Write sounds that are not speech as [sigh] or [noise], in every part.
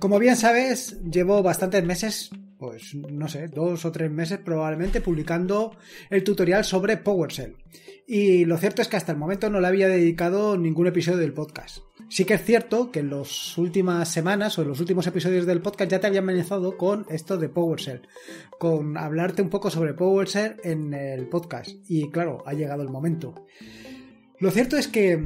Como bien sabes, llevo bastantes meses, pues no sé, dos o tres meses probablemente, publicando el tutorial sobre PowerShell. Y lo cierto es que hasta el momento no le había dedicado ningún episodio del podcast. Sí que es cierto que en las últimas semanas o en los últimos episodios del podcast ya te había amenazado con esto de PowerShell, con hablarte un poco sobre PowerShell en el podcast. Y claro, ha llegado el momento. Lo cierto es que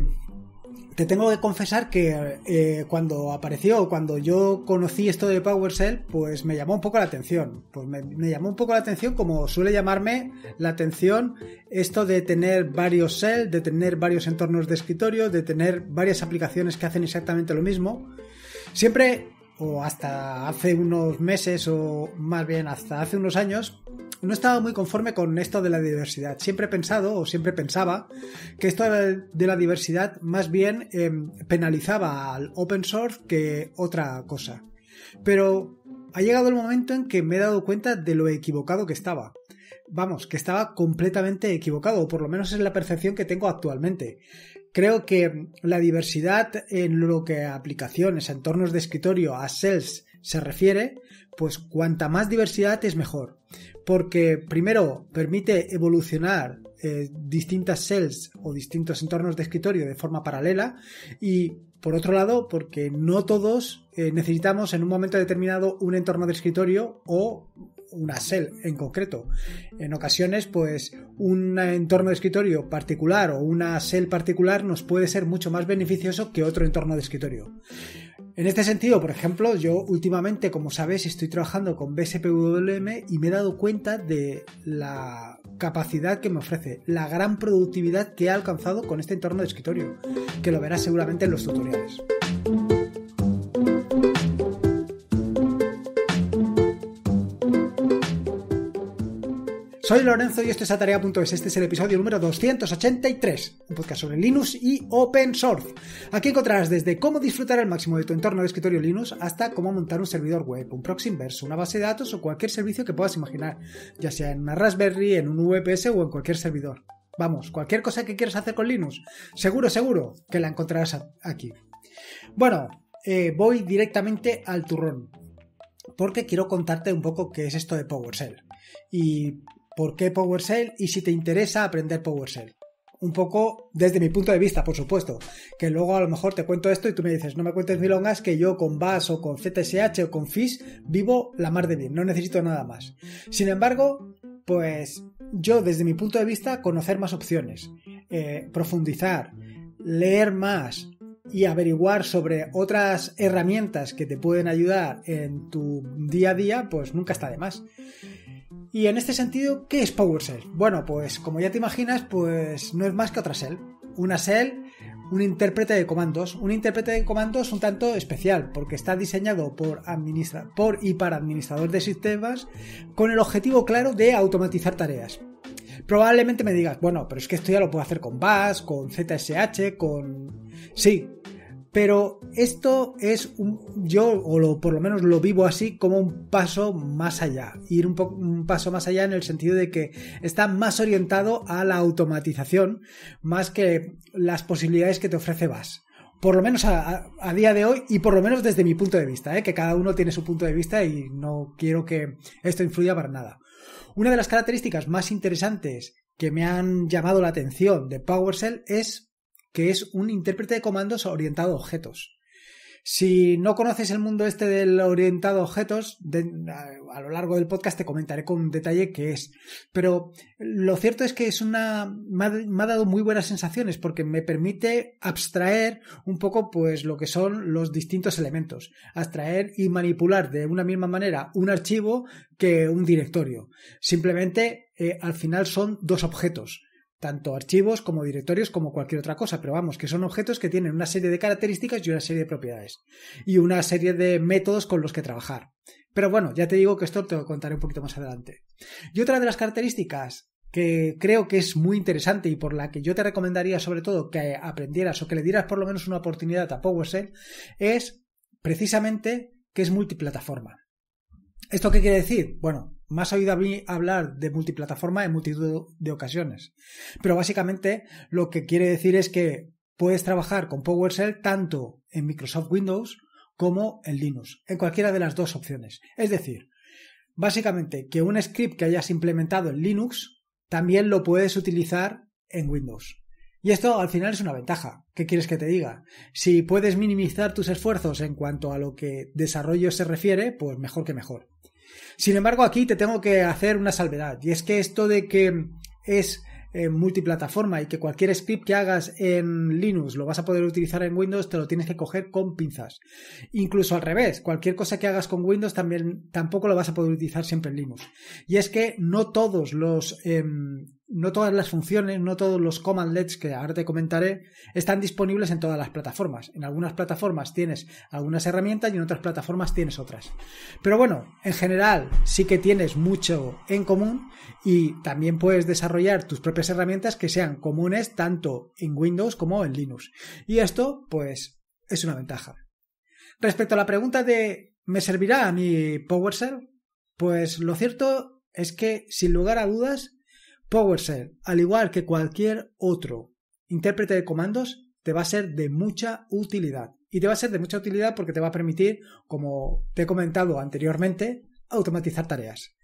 tengo que confesar que eh, cuando apareció, cuando yo conocí esto de PowerShell, pues me llamó un poco la atención. Pues me, me, llamó un poco la atención, como suele llamarme la atención, esto de tener varios shell, de tener varios entornos de escritorio, de tener varias aplicaciones que hacen exactamente lo mismo. Siempre, o hasta hace unos meses, o más bien hasta hace unos años, no estaba muy conforme con esto de la diversidad. Siempre he pensado, o siempre pensaba, que esto de la diversidad más bien em, penalizaba al open source que otra cosa. Pero ha llegado el momento en que me he dado cuenta de lo equivocado que estaba. Vamos, que estaba completamente equivocado, o por lo menos es la percepción que tengo actualmente. Creo que la diversidad en lo que a aplicaciones, entornos de escritorio, a sales se refiere, pues cuanta más diversidad es mejor. Porque primero permite evolucionar eh, distintas cells o distintos entornos de escritorio de forma paralela y por otro lado porque no todos eh, necesitamos en un momento determinado un entorno de escritorio o una cell en concreto. En ocasiones, pues un entorno de escritorio particular o una cell particular nos puede ser mucho más beneficioso que otro entorno de escritorio. En este sentido, por ejemplo, yo últimamente, como sabéis, estoy trabajando con BSPWM y me he dado cuenta de la capacidad que me ofrece, la gran productividad que he alcanzado con este entorno de escritorio, que lo verás seguramente en los tutoriales. Soy Lorenzo y esto es Atarea.es. Este es el episodio número 283, un podcast sobre Linux y Open Source. Aquí encontrarás desde cómo disfrutar al máximo de tu entorno de escritorio Linux hasta cómo montar un servidor web, un proxy inverso, una base de datos o cualquier servicio que puedas imaginar, ya sea en una Raspberry, en un VPS o en cualquier servidor. Vamos, cualquier cosa que quieras hacer con Linux, seguro, seguro que la encontrarás aquí. Bueno, eh, voy directamente al turrón, porque quiero contarte un poco qué es esto de PowerShell. Y por qué PowerShell y si te interesa aprender PowerShell. Un poco desde mi punto de vista, por supuesto, que luego a lo mejor te cuento esto y tú me dices, no me cuentes milongas que yo con BAS o con ZSH o con Fish vivo la mar de bien, no necesito nada más. Sin embargo, pues yo desde mi punto de vista conocer más opciones, eh, profundizar, leer más, y averiguar sobre otras herramientas que te pueden ayudar en tu día a día, pues nunca está de más. Y en este sentido, ¿qué es PowerShell? Bueno, pues como ya te imaginas, pues no es más que otra shell. Una shell, un intérprete de comandos. Un intérprete de comandos un tanto especial, porque está diseñado por, administra por y para administrador de sistemas con el objetivo claro de automatizar tareas. Probablemente me digas, bueno, pero es que esto ya lo puedo hacer con Bash, con ZSH, con... Sí, pero esto es, un, yo o por lo menos lo vivo así, como un paso más allá. Ir un, paso más allá en el sentido de que está más orientado a la automatización más que las posibilidades que te ofrece VAS por lo menos a, día de hoy y por lo menos desde mi punto de vista, ¿eh? que cada uno tiene su punto de vista y no quiero que esto influya para nada. Una de las características más interesantes que me han llamado la atención de PowerShell es que es un intérprete de comandos orientado a objetos. Si no conoces el mundo este del orientado a objetos, a, lo largo del podcast te comentaré con detalle qué es. Pero lo cierto es que es una. Me ha, dado muy buenas sensaciones porque me permite abstraer un poco, pues, lo que son los distintos elementos. Abstraer y manipular de una misma manera un archivo que un directorio. Simplemente, eh, al final son dos objetos tanto archivos como directorios como cualquier otra cosa, pero vamos, que son objetos que tienen una serie de características y una serie de propiedades y una serie de métodos con los que trabajar. Pero bueno, ya te digo que esto te lo contaré un poquito más adelante. Y otra de las características que creo que es muy interesante y por la que yo te recomendaría sobre todo que aprendieras o que le dieras por lo menos una oportunidad a PowerShell es precisamente que es multiplataforma. ¿Esto qué quiere decir? Bueno, me has oído hablar de multiplataforma en multitud de ocasiones. Pero básicamente lo que quiere decir es que puedes trabajar con PowerShell tanto en Microsoft Windows como en Linux, en cualquiera de las dos opciones. Es decir, básicamente que un script que hayas implementado en Linux también lo puedes utilizar en Windows. Y esto al final es una ventaja. ¿Qué quieres que te diga? Si puedes minimizar tus esfuerzos en cuanto a lo que desarrollo se refiere, pues mejor que mejor. Sin embargo, aquí te tengo que hacer una salvedad, y es que esto de que es eh, multiplataforma y que cualquier script que hagas en Linux lo vas a poder utilizar en Windows, te lo tienes que coger con pinzas. Incluso al revés, cualquier cosa que hagas con Windows también tampoco lo vas a poder utilizar siempre en Linux. Y es que no todos los em, no todas las funciones, no todos los commandlets que ahora te comentaré están disponibles en todas las plataformas. En algunas plataformas tienes algunas herramientas y en otras plataformas tienes otras. Pero bueno, en general sí que tienes mucho en común y también puedes desarrollar tus propias herramientas que sean comunes tanto en Windows como en Linux. Y esto pues es una ventaja. Respecto a la pregunta de ¿me servirá a mi PowerShell? Pues lo cierto es que sin lugar a dudas PowerShell, al igual que cualquier otro intérprete de comandos, te va a ser de mucha utilidad. Y te va a ser de mucha utilidad porque te va a permitir, como te he comentado anteriormente, automatizar tareas.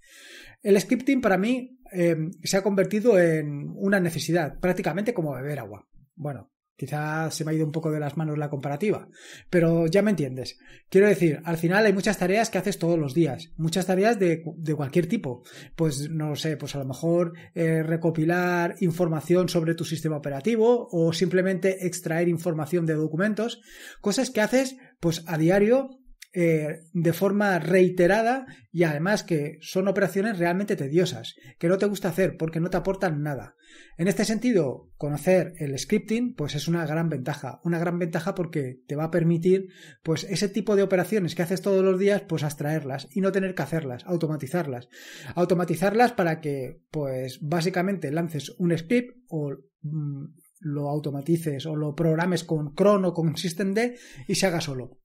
El scripting para mí eh, se ha convertido en una necesidad, prácticamente como beber agua. Bueno, Quizá se me ha ido un poco de las manos la comparativa, pero ya me entiendes. Quiero decir, al final hay muchas tareas que haces todos los días, muchas tareas de, cualquier tipo. Pues no sé, pues a lo mejor eh, recopilar información sobre tu sistema operativo o simplemente extraer información de documentos, cosas que haces pues a diario eh, de forma reiterada y además que son operaciones realmente tediosas, que no te gusta hacer porque no te aportan nada. En este sentido, conocer el scripting pues es una gran ventaja, una gran ventaja porque te va a permitir pues ese tipo de operaciones que haces todos los días pues abstraerlas y no tener que hacerlas, automatizarlas. Automatizarlas para que pues básicamente lances un script o mm, lo automatices o lo programes con Cron o con SystemD y se haga solo.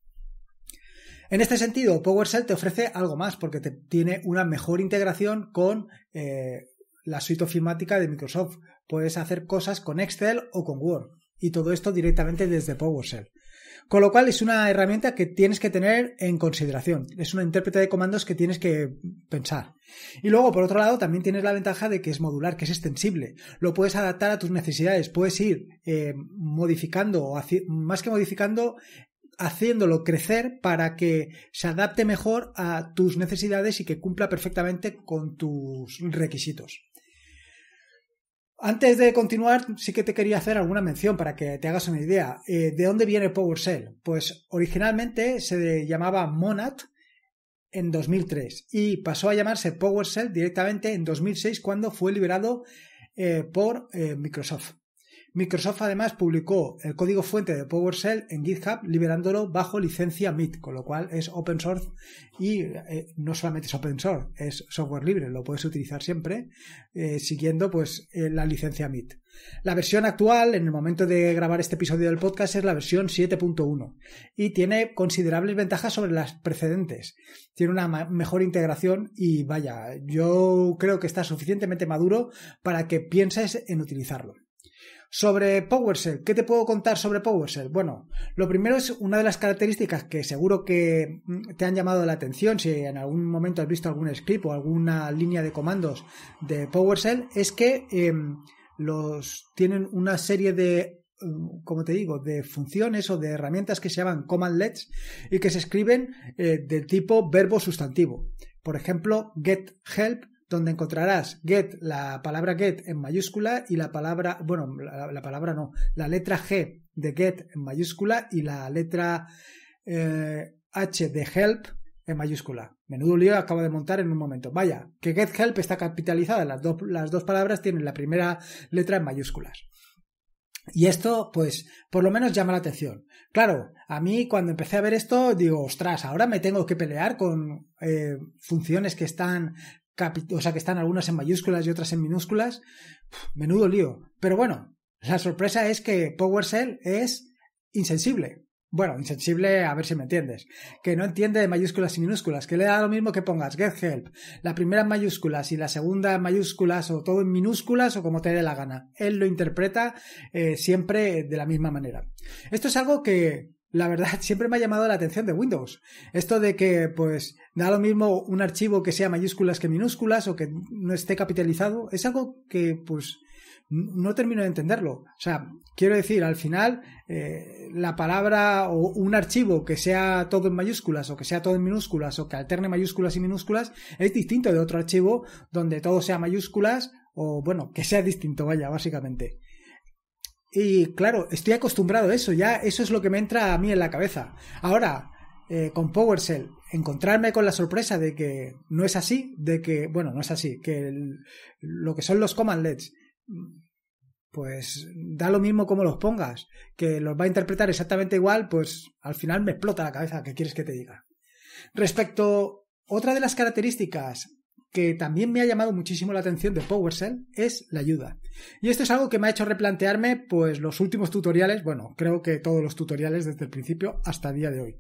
En este sentido, PowerShell te ofrece algo más porque te, tiene una mejor integración con eh, la suite ofimática de Microsoft. Puedes hacer cosas con Excel o con Word y todo esto directamente desde PowerShell. Con lo cual es una herramienta que tienes que tener en consideración. Es una intérprete de comandos que tienes que pensar. Y luego, por otro lado, también tienes la ventaja de que es modular, que es extensible. Lo puedes adaptar a tus necesidades. Puedes ir eh, modificando, o más que modificando, haciéndolo crecer para que se adapte mejor a tus necesidades y que cumpla perfectamente con tus requisitos. Antes de continuar, sí que te quería hacer alguna mención para que te hagas una idea. Eh, ¿De dónde viene PowerShell? Pues originalmente se llamaba Monad en 2003 y pasó a llamarse PowerShell directamente en 2006 cuando fue liberado eh, por eh, Microsoft. Microsoft además publicó el código fuente de PowerShell en GitHub liberándolo bajo licencia MIT, con lo cual es open source y eh, no solamente es open source, es software libre, lo puedes utilizar siempre eh, siguiendo pues eh, la licencia MIT. La versión actual, en el momento de grabar este episodio del podcast, es la versión 7.1 y tiene considerables ventajas sobre las precedentes. Tiene una mejor integración y vaya, yo creo que está suficientemente maduro para que pienses en utilizarlo. Sobre PowerShell, ¿qué te puedo contar sobre PowerShell? Bueno, lo primero es una de las características que seguro que mm, te han llamado la atención si en algún momento has visto algún script o alguna línea de comandos de PowerShell, es que em, los tienen una serie de, mm, como te digo, de funciones o de herramientas que se llaman commandlets y que se escriben eh, del tipo verbo sustantivo. Por ejemplo, get help donde encontrarás get, la palabra get en mayúscula y la palabra, bueno, la, palabra no, la letra G de get en mayúscula y la letra eh, H de help en mayúscula. Menudo lío acabo de montar en un momento. Vaya, que get help está capitalizada, las, las dos palabras tienen la primera letra en mayúsculas. Y esto, pues, por lo menos llama la atención. Claro, a mí cuando empecé a ver esto, digo, ostras, ahora me tengo que pelear con eh, funciones que están o sea, que están algunas en mayúsculas y otras en minúsculas. menudo lío. Pero bueno, la sorpresa es que PowerShell es insensible. Bueno, insensible, a ver si me entiendes. Que no entiende de mayúsculas y minúsculas, que le da lo mismo que pongas get help, la primera en mayúsculas y la segunda en mayúsculas o todo en minúsculas o como te dé la gana. Él lo interpreta eh, siempre de la misma manera. Esto es algo que, la verdad, [laughs] siempre me ha llamado la atención de Windows. Esto de que, pues, da lo mismo un archivo que sea mayúsculas que minúsculas o que no esté capitalizado, es algo que, pues, no termino de entenderlo. O sea, quiero decir, al final, eh, la palabra o un archivo que sea todo en mayúsculas o que sea todo en minúsculas o que alterne mayúsculas y minúsculas es distinto de otro archivo donde todo sea mayúsculas o, bueno, que sea distinto, vaya, básicamente. Y claro, estoy acostumbrado a eso, ya eso es lo que me entra a mí en la cabeza. Ahora, eh, con PowerShell, encontrarme con la sorpresa de que no es así, de que, bueno, no es así, que lo que son los commandlets, pues da lo mismo como los pongas, que los va a interpretar exactamente igual, pues al final me explota la cabeza, ¿qué quieres que te diga? Respecto, otra de las características que también me ha llamado muchísimo la atención de PowerShell es la ayuda. Y esto es algo que me ha hecho replantearme pues los últimos tutoriales, bueno, creo que todos los tutoriales desde el principio hasta el día de hoy.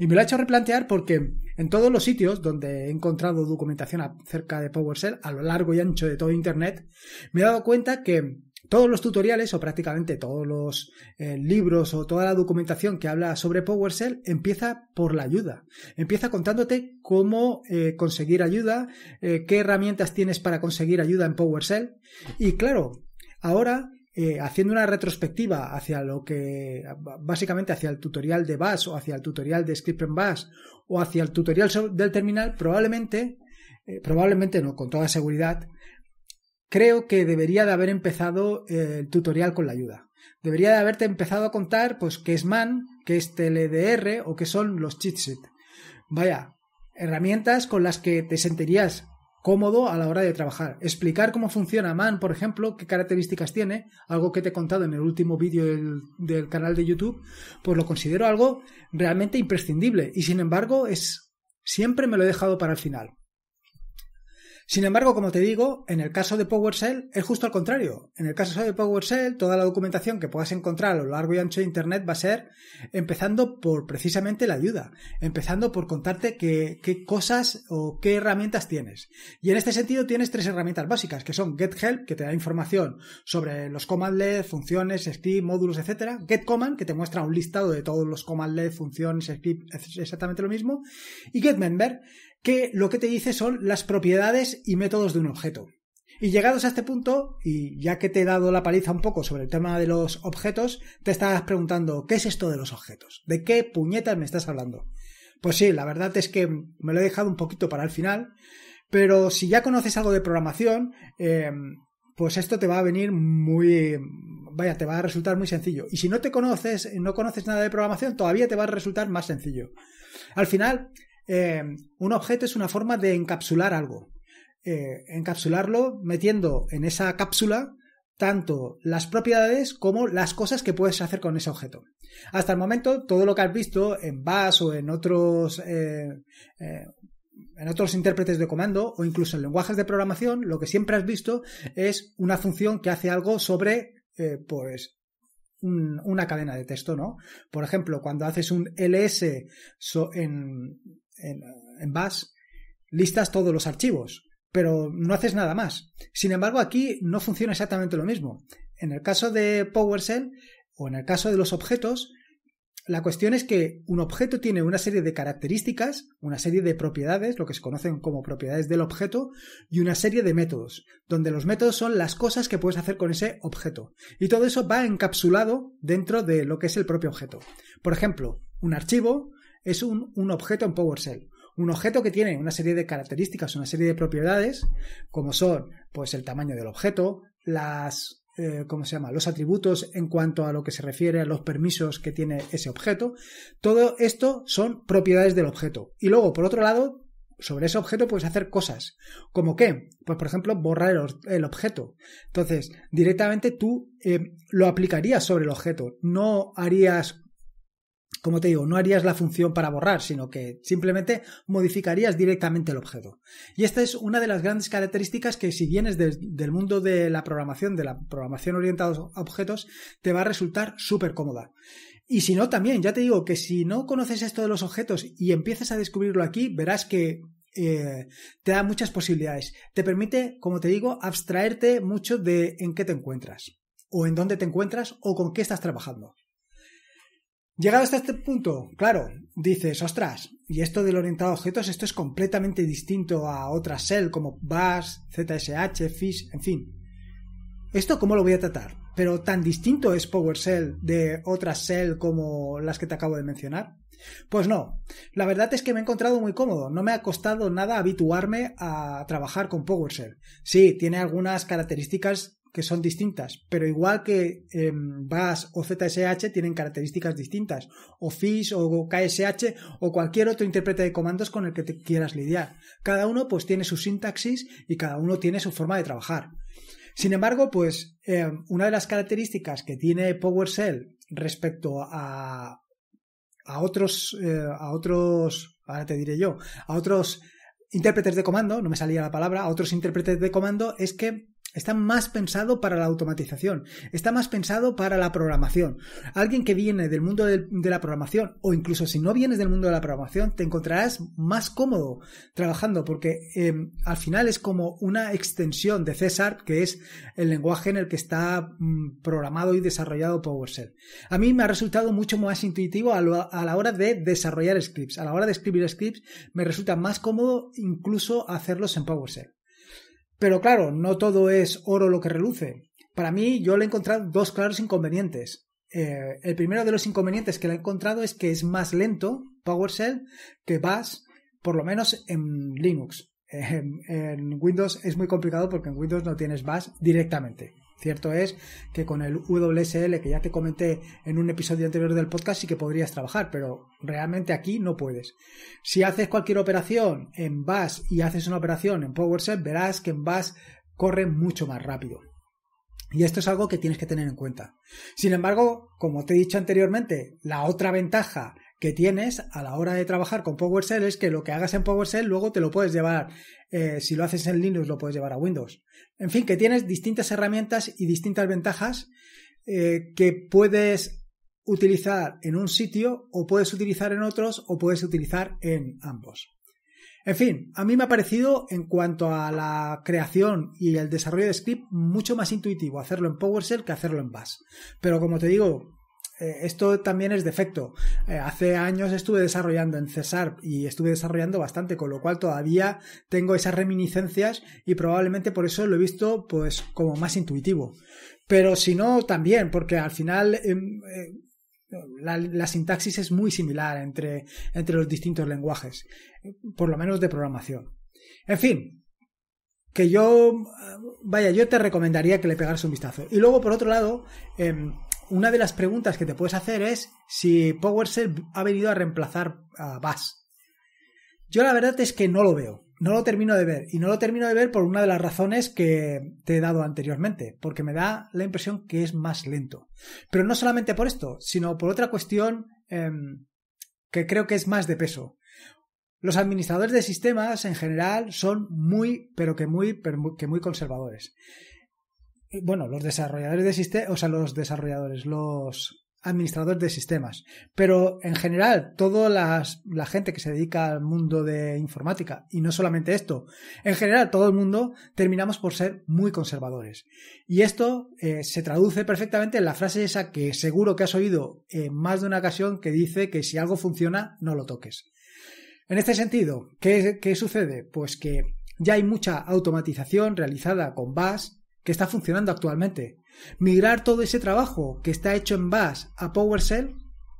Y me lo ha hecho replantear porque en todos los sitios donde he encontrado documentación acerca de PowerShell a lo largo y ancho de todo internet, me he dado cuenta que todos los tutoriales o prácticamente todos los eh, libros o toda la documentación que habla sobre PowerShell empieza por la ayuda. Empieza contándote cómo eh, conseguir ayuda, eh, qué herramientas tienes para conseguir ayuda en PowerShell. Y claro, ahora haciendo una retrospectiva hacia lo que básicamente hacia el tutorial de Bash o hacia el tutorial de Script en Bash o hacia el tutorial del terminal, probablemente, probablemente no, con toda seguridad, creo que debería de haber empezado eh, el tutorial con la ayuda. Debería de haberte empezado a contar pues qué es MAN, qué es TLDR o qué son los cheat Vaya, herramientas con las que te sentirías cómodo a la hora de trabajar. Explicar cómo funciona MAN, por ejemplo, qué características tiene, algo que te he contado en el último vídeo del, del canal de YouTube, pues lo considero algo realmente imprescindible y sin embargo es siempre me lo he dejado para el final. Sin embargo, como te digo, en el caso de PowerShell es justo al contrario. En el caso de PowerShell, toda la documentación que puedas encontrar a lo largo y ancho de Internet va a ser empezando por precisamente la ayuda, empezando por contarte qué, cosas o qué herramientas tienes. Y en este sentido tienes tres herramientas básicas, que son GetHelp, que te da información sobre los commandlets, funciones, script, módulos, etc. GetCommand, que te muestra un listado de todos los commandlets, funciones, script, exactamente lo mismo. Y GetMember, que lo que te dice son las propiedades y métodos de un objeto. Y llegados a este punto, y ya que te he dado la paliza un poco sobre el tema de los objetos, te estabas preguntando, ¿qué es esto de los objetos? ¿De qué puñetas me estás hablando? Pues sí, la verdad es que me lo he dejado un poquito para el final, pero si ya conoces algo de programación, eh, pues esto te va a venir muy... Vaya, te va a resultar muy sencillo. Y si no te conoces, no conoces nada de programación, todavía te va a resultar más sencillo. Al final, eh, un objeto es una forma de encapsular algo. Eh, encapsularlo metiendo en esa cápsula tanto las propiedades como las cosas que puedes hacer con ese objeto. Hasta el momento, todo lo que has visto en Bash o en otros eh, en otros intérpretes de comando o incluso en lenguajes de programación, lo que siempre has visto es una función que hace algo sobre, pues, una cadena de texto, ¿no? Por ejemplo, cuando haces un ls en, en, en Bash listas todos los archivos, pero no haces nada más. Sin embargo, aquí no funciona exactamente lo mismo. En el caso de PowerShell o en el caso de los objetos, la cuestión es que un objeto tiene una serie de características, una serie de propiedades, lo que se conocen como propiedades del objeto, y una serie de métodos, donde los métodos son las cosas que puedes hacer con ese objeto. Y todo eso va encapsulado dentro de lo que es el propio objeto. Por ejemplo, un archivo es un, objeto en PowerShell. Un objeto que tiene una serie de características, una serie de propiedades, como son pues el tamaño del objeto, las eh, ¿cómo se llama? Los atributos en cuanto a lo que se refiere a los permisos que tiene ese objeto. Todo esto son propiedades del objeto. Y luego, por otro lado, sobre ese objeto puedes hacer cosas. ¿Como qué? Pues, por ejemplo, borrar el, objeto. Entonces, directamente tú eh, lo aplicarías sobre el objeto. No harías como te digo, no harías la función para borrar, sino que simplemente modificarías directamente el objeto. Y esta es una de las grandes características que si vienes del mundo de la programación, de la programación orientada a objetos, te va a resultar súper cómoda. Y si no, también, ya te digo que si no conoces esto de los objetos y empiezas a descubrirlo aquí, verás que eh, te da muchas posibilidades. Te permite, como te digo, abstraerte mucho de en qué te encuentras, o en dónde te encuentras, o con qué estás trabajando. Llegado hasta este punto, claro, dices, ostras, y esto del orientado a objetos, esto es completamente distinto a otras cell como BAS, ZSH, FISH, en fin. ¿Esto cómo lo voy a tratar? Pero tan distinto es PowerShell de otras cell como las que te acabo de mencionar. Pues no, la verdad es que me he encontrado muy cómodo, no me ha costado nada habituarme a trabajar con PowerShell. Sí, tiene algunas características que son distintas, pero igual que em, BAS o ZSH tienen características distintas, o FISH o KSH o cualquier otro intérprete de comandos con el que te quieras lidiar. Cada uno pues tiene su sintaxis y cada uno tiene su forma de trabajar. Sin embargo, pues em, una de las características que tiene PowerShell respecto a, a otros, eh, a otros, ahora te diré yo, a otros intérpretes de comando, no me salía la palabra, a otros intérpretes de comando es que Está más pensado para la automatización, está más pensado para la programación. Alguien que viene del mundo de, la programación, o incluso si no vienes del mundo de la programación, te encontrarás más cómodo trabajando, porque em, al final es como una extensión de César, que es el lenguaje en el que está mm, programado y desarrollado PowerShell. A mí me ha resultado mucho más intuitivo a la hora de desarrollar scripts. A la hora de escribir scripts me resulta más cómodo incluso hacerlos en PowerShell. Pero claro, no todo es oro lo que reluce. Para mí, yo le he encontrado dos claros inconvenientes. Eh, el primero de los inconvenientes que le he encontrado es que es más lento PowerShell que Bash, por lo menos en Linux. [laughs] En, en Windows es muy complicado porque en Windows no tienes Bash directamente. Cierto es que con el WSL que ya te comenté en un episodio anterior del podcast sí que podrías trabajar, pero realmente aquí no puedes. Si haces cualquier operación en BAS y haces una operación en PowerShell, verás que en BAS corre mucho más rápido. Y esto es algo que tienes que tener en cuenta. Sin embargo, como te he dicho anteriormente, la otra ventaja que tienes a la hora de trabajar con PowerShell es que lo que hagas en PowerShell luego te lo puedes llevar, eh, si lo haces en Linux lo puedes llevar a Windows. En fin, que tienes distintas herramientas y distintas ventajas eh, que puedes utilizar en un sitio o puedes utilizar en otros o puedes utilizar en ambos. En fin, a mí me ha parecido en cuanto a la creación y el desarrollo de script mucho más intuitivo hacerlo en PowerShell que hacerlo en Bash. Pero como te digo, eh, esto también es defecto. Eh, hace años estuve desarrollando en césar y estuve desarrollando bastante, con lo cual todavía tengo esas reminiscencias y probablemente por eso lo he visto pues como más intuitivo. Pero si no, también, porque al final em, eh, la, sintaxis es muy similar entre, entre los distintos lenguajes, por lo menos de programación. En fin, que yo, vaya, yo te recomendaría que le pegaras un vistazo. Y luego, por otro lado, em, una de las preguntas que te puedes hacer es si PowerShell ha venido a reemplazar a Bash. Yo la verdad es que no lo veo, no lo termino de ver y no lo termino de ver por una de las razones que te he dado anteriormente, porque me da la impresión que es más lento. Pero no solamente por esto, sino por otra cuestión em, que creo que es más de peso. Los administradores de sistemas en general son muy, pero que muy, pero que muy conservadores bueno, los desarrolladores de sistemas, o sea, los desarrolladores, los administradores de sistemas, pero en general, toda la gente que se dedica al mundo de informática, y no solamente esto, en general todo el mundo terminamos por ser muy conservadores. Y esto eh, se traduce perfectamente en la frase esa que seguro que has oído en más de una ocasión que dice que si algo funciona, no lo toques. En este sentido, ¿qué, qué sucede? Pues que ya hay mucha automatización realizada con BAS que está funcionando actualmente. Migrar todo ese trabajo que está hecho en Bash a PowerShell,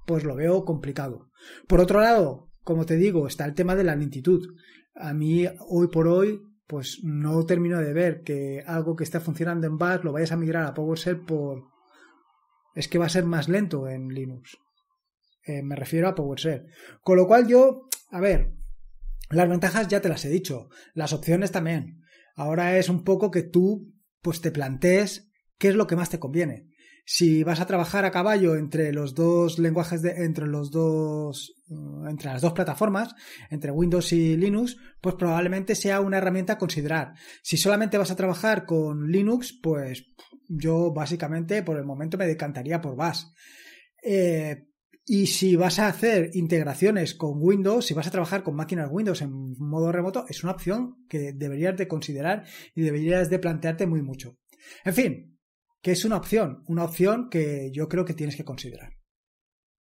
pues lo veo complicado. Por otro lado, como te digo, está el tema de la lentitud. A mí, hoy por hoy, pues no termino de ver que algo que está funcionando en Bash lo vayas a migrar a PowerShell por... Es que va a ser más lento en Linux. Eh, me refiero a PowerShell. Con lo cual yo, a ver, las ventajas ya te las he dicho, las opciones también. Ahora es un poco que tú pues te plantees qué es lo que más te conviene. Si vas a trabajar a caballo entre los dos lenguajes de, entre los dos eh, entre las dos plataformas, entre Windows y Linux, pues probablemente sea una herramienta a considerar. Si solamente vas a trabajar con Linux, pues yo básicamente por el momento me decantaría por Bash. Eh, y si vas a hacer integraciones con Windows, si vas a trabajar con máquinas Windows en modo remoto, es una opción que deberías de considerar y deberías de plantearte muy mucho. En fin, que es una opción, una opción que yo creo que tienes que considerar.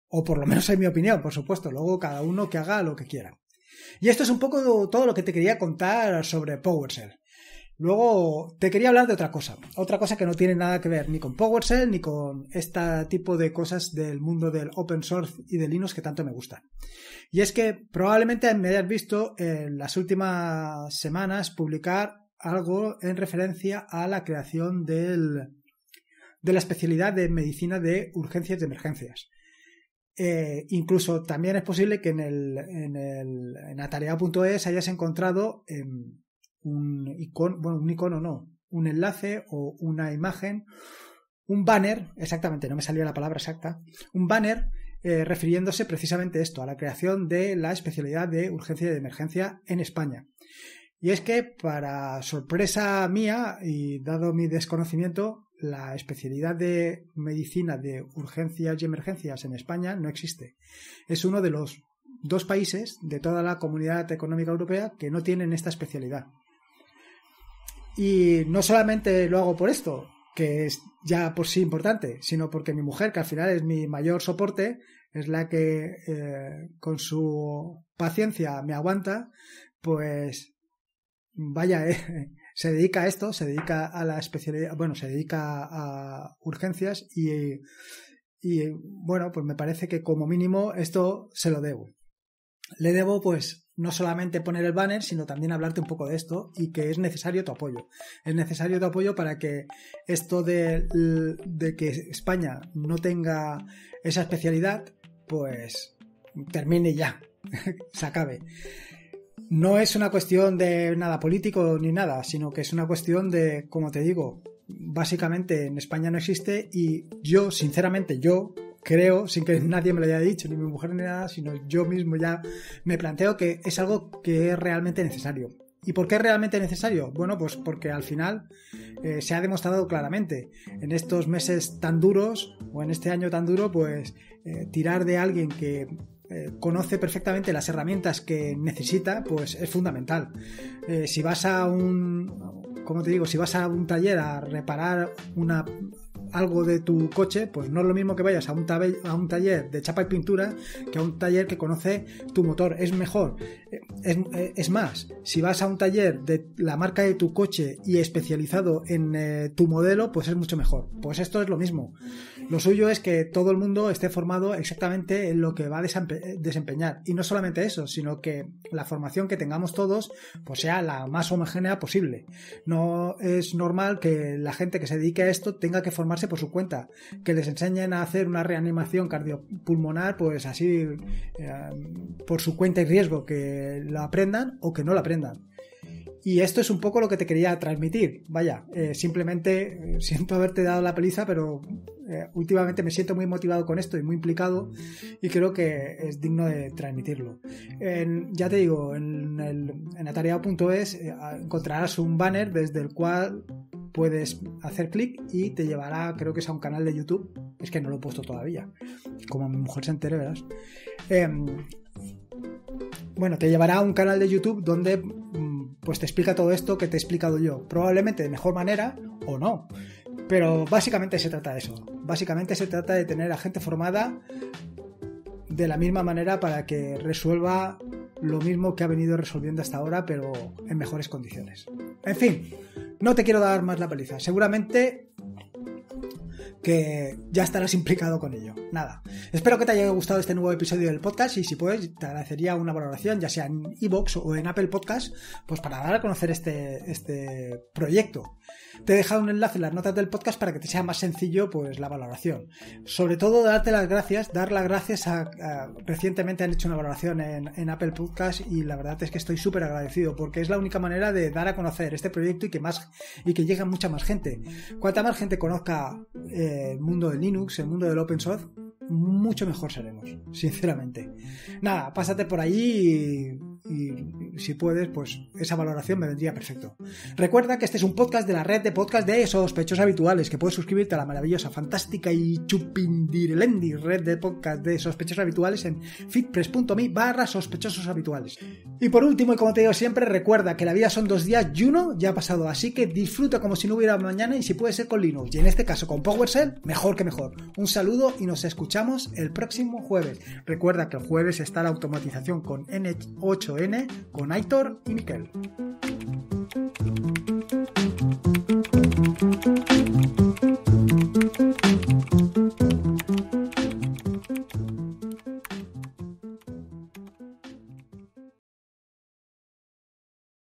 O por lo menos es mi opinión, por supuesto, luego cada uno que haga lo que quiera. Y esto es un poco todo lo que te quería contar sobre PowerShell. Luego te quería hablar de otra cosa, otra cosa que no tiene nada que ver ni con PowerShell ni con este tipo de cosas del mundo del open source y de Linux que tanto me gustan. Y es que probablemente me hayas visto en las últimas semanas publicar algo en referencia a la creación de la especialidad de medicina de urgencias de emergencias. Eh, incluso también es posible que en, el, en, el, en hayas encontrado... Em, un icono, bueno, un icono no, un enlace o una imagen, un banner, exactamente, no me salía la palabra exacta, un banner eh, refiriéndose precisamente esto, a la creación de la especialidad de urgencia y de emergencia en España. Y es que, para sorpresa mía y dado mi desconocimiento, la especialidad de medicina de urgencias y emergencias en España no existe. Es uno de los dos países de toda la comunidad económica europea que no tienen esta especialidad. Y no solamente lo hago por esto, que es ya por sí importante, sino porque mi mujer, que al final es mi mayor soporte, es la que eh, con su paciencia me aguanta, pues vaya, eh, [laughs] se dedica a esto, se dedica a la especialidad, bueno, se dedica a urgencias y, y bueno, pues me parece que como mínimo esto se lo debo. Le debo pues no solamente poner el banner, sino también hablarte un poco de esto y que es necesario tu apoyo. Es necesario tu apoyo para que esto de, que España no tenga esa especialidad, pues termine ya, [laughs] se acabe. No es una cuestión de nada político ni nada, sino que es una cuestión de, como te digo, básicamente en España no existe y yo, sinceramente, yo, creo, sin que nadie me lo haya dicho, ni mi mujer ni nada, sino yo mismo ya me planteo que es algo que es realmente necesario. ¿Y por qué es realmente necesario? Bueno, pues porque al final eh, se ha demostrado claramente en estos meses tan duros o en este año tan duro, pues eh, tirar de alguien que eh, conoce perfectamente las herramientas que necesita, pues es fundamental. si vas a un, como te digo, si vas a un taller a reparar una algo de tu coche, pues no es lo mismo que vayas a un, a un taller de chapa y pintura que a un taller que conoce tu motor. Es mejor. Eh, eh, es, más, si vas a un taller de la marca de tu coche y especializado en eh, tu modelo, pues es mucho mejor. Pues esto es lo mismo. Lo suyo es que todo el mundo esté formado exactamente en lo que va a desempeñar. Y no solamente eso, sino que la formación que tengamos todos pues sea la más homogénea posible. No es normal que la gente que se dedique a esto tenga que formar por su cuenta, que les enseñen a hacer una reanimación cardiopulmonar, pues así eh, por su cuenta y riesgo, que la aprendan o que no la aprendan. Y esto es un poco lo que te quería transmitir. Vaya, eh, simplemente eh, siento haberte dado la peliza pero últimamente me siento muy motivado con esto y muy implicado y creo que es digno de transmitirlo. ya te digo, en, el, en atareado.es encontrarás un banner desde el cual puedes hacer clic y te llevará, creo que es a un canal de YouTube. Es que no lo he puesto todavía. Como mi mujer se entere, em, bueno, te llevará a un canal de YouTube donde mm, pues te explica todo esto que te he explicado yo. Probablemente de mejor manera o no. Pero básicamente se trata de eso. Básicamente se trata de tener a gente formada de la misma manera para que resuelva lo mismo que ha venido resolviendo hasta ahora, pero en mejores condiciones. En fin, no te quiero dar más la paliza. Seguramente que ya estarás implicado con ello. Nada. Espero que te haya gustado este nuevo episodio del podcast y si puedes, te agradecería una valoración, ya sea en iBox o en Apple Podcast, pues para dar a conocer este, este proyecto. Te he dejado un enlace en las notas del podcast para que te sea más sencillo pues la valoración. Sobre todo darte las gracias, dar las gracias a, recientemente han hecho una valoración en, Apple Podcast y la verdad es que estoy súper agradecido porque es la única manera de dar a conocer este proyecto y que más y que llegue a mucha más gente. Cuanta más gente conozca eh, mundo de Linux, el mundo del open source, mucho mejor seremos, sinceramente. Nada, pásate por allí y si puedes, pues esa valoración me vendría perfecto. Recuerda que este es un podcast de la red de podcast de sospechosos habituales, que puedes suscribirte a la maravillosa, fantástica y chupindirelendi red de podcast de sospechosos habituales en fitpress.me barra sospechosos habituales. Y por último, y como te digo siempre, recuerda que la vida son dos días y uno ya ha pasado, así que disfruta como si no hubiera mañana y si puede ser con Linux, y en este caso con PowerShell, mejor que mejor. Un saludo y nos escuchamos el próximo jueves. Recuerda que el jueves está la automatización con N8N, con con y Miquel.